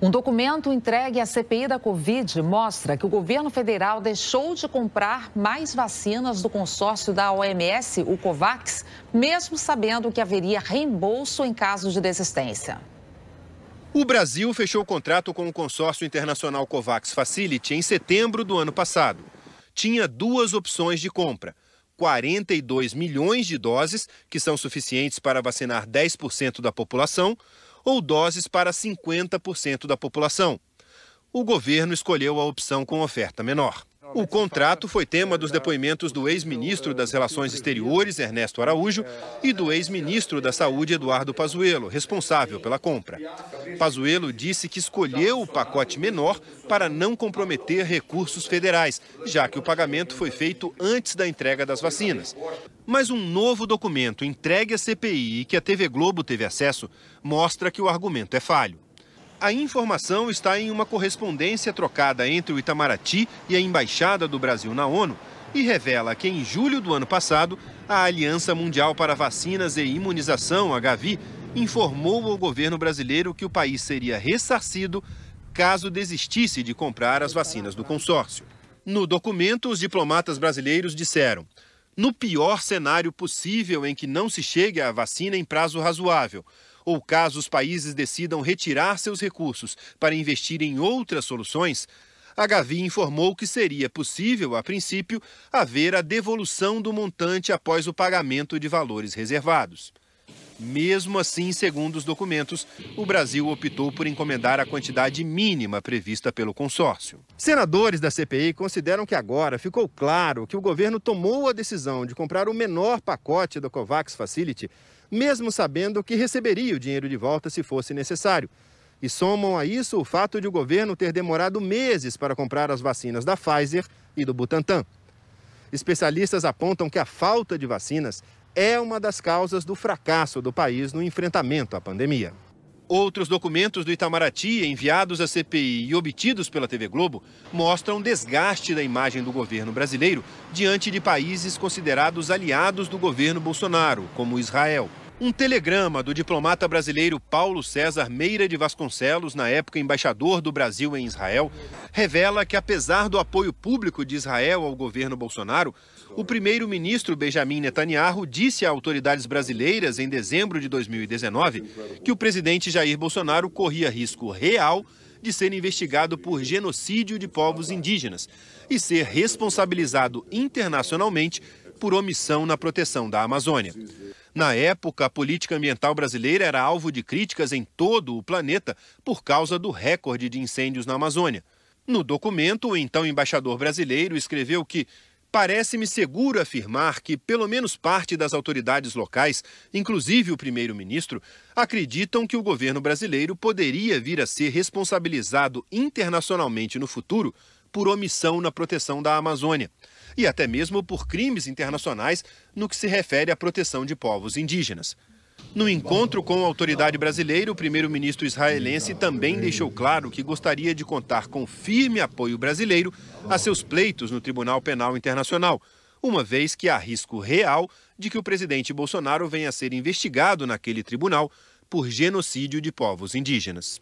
Um documento entregue à CPI da Covid mostra que o governo federal deixou de comprar mais vacinas do consórcio da OMS, o COVAX, mesmo sabendo que haveria reembolso em caso de desistência. O Brasil fechou o contrato com o consórcio internacional COVAX Facility em setembro do ano passado. Tinha duas opções de compra. 42 milhões de doses, que são suficientes para vacinar 10% da população, ou doses para 50% da população. O governo escolheu a opção com oferta menor. O contrato foi tema dos depoimentos do ex-ministro das Relações Exteriores, Ernesto Araújo, e do ex-ministro da Saúde, Eduardo Pazuello, responsável pela compra. Pazuello disse que escolheu o pacote menor para não comprometer recursos federais, já que o pagamento foi feito antes da entrega das vacinas. Mas um novo documento entregue à CPI que a TV Globo teve acesso mostra que o argumento é falho. A informação está em uma correspondência trocada entre o Itamaraty e a Embaixada do Brasil na ONU e revela que em julho do ano passado, a Aliança Mundial para Vacinas e Imunização, a Gavi, informou ao governo brasileiro que o país seria ressarcido caso desistisse de comprar as vacinas do consórcio. No documento, os diplomatas brasileiros disseram: no pior cenário possível em que não se chegue à vacina em prazo razoável, ou caso os países decidam retirar seus recursos para investir em outras soluções, a Gavi informou que seria possível, a princípio, haver a devolução do montante após o pagamento de valores reservados. Mesmo assim, segundo os documentos, o Brasil optou por encomendar a quantidade mínima prevista pelo consórcio. Senadores da CPI consideram que agora ficou claro que o governo tomou a decisão de comprar o menor pacote do COVAX Facility, mesmo sabendo que receberia o dinheiro de volta se fosse necessário. E somam a isso o fato de o governo ter demorado meses para comprar as vacinas da Pfizer e do Butantan. Especialistas apontam que a falta de vacinas é uma das causas do fracasso do país no enfrentamento à pandemia. Outros documentos do Itamaraty enviados à CPI e obtidos pela TV Globo mostram desgaste da imagem do governo brasileiro diante de países considerados aliados do governo Bolsonaro, como Israel. Um telegrama do diplomata brasileiro Paulo César Meira de Vasconcelos, na época embaixador do Brasil em Israel, revela que, apesar do apoio público de Israel ao governo Bolsonaro, o primeiro-ministro Benjamin Netanyahu disse a autoridades brasileiras em dezembro de 2019 que o presidente Jair Bolsonaro corria risco real de ser investigado por genocídio de povos indígenas e ser responsabilizado internacionalmente por omissão na proteção da Amazônia. Na época, a política ambiental brasileira era alvo de críticas em todo o planeta por causa do recorde de incêndios na Amazônia. No documento, o então embaixador brasileiro escreveu que parece-me seguro afirmar que pelo menos parte das autoridades locais, inclusive o primeiro-ministro, acreditam que o governo brasileiro poderia vir a ser responsabilizado internacionalmente no futuro por omissão na proteção da Amazônia e até mesmo por crimes internacionais no que se refere à proteção de povos indígenas. No encontro com a autoridade brasileira, o primeiro-ministro israelense também deixou claro que gostaria de contar com firme apoio brasileiro a seus pleitos no Tribunal Penal Internacional, uma vez que há risco real de que o presidente Bolsonaro venha a ser investigado naquele tribunal por genocídio de povos indígenas.